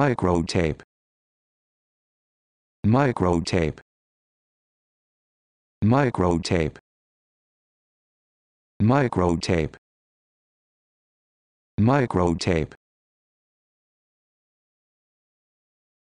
microtape microtape microtape microtape microtape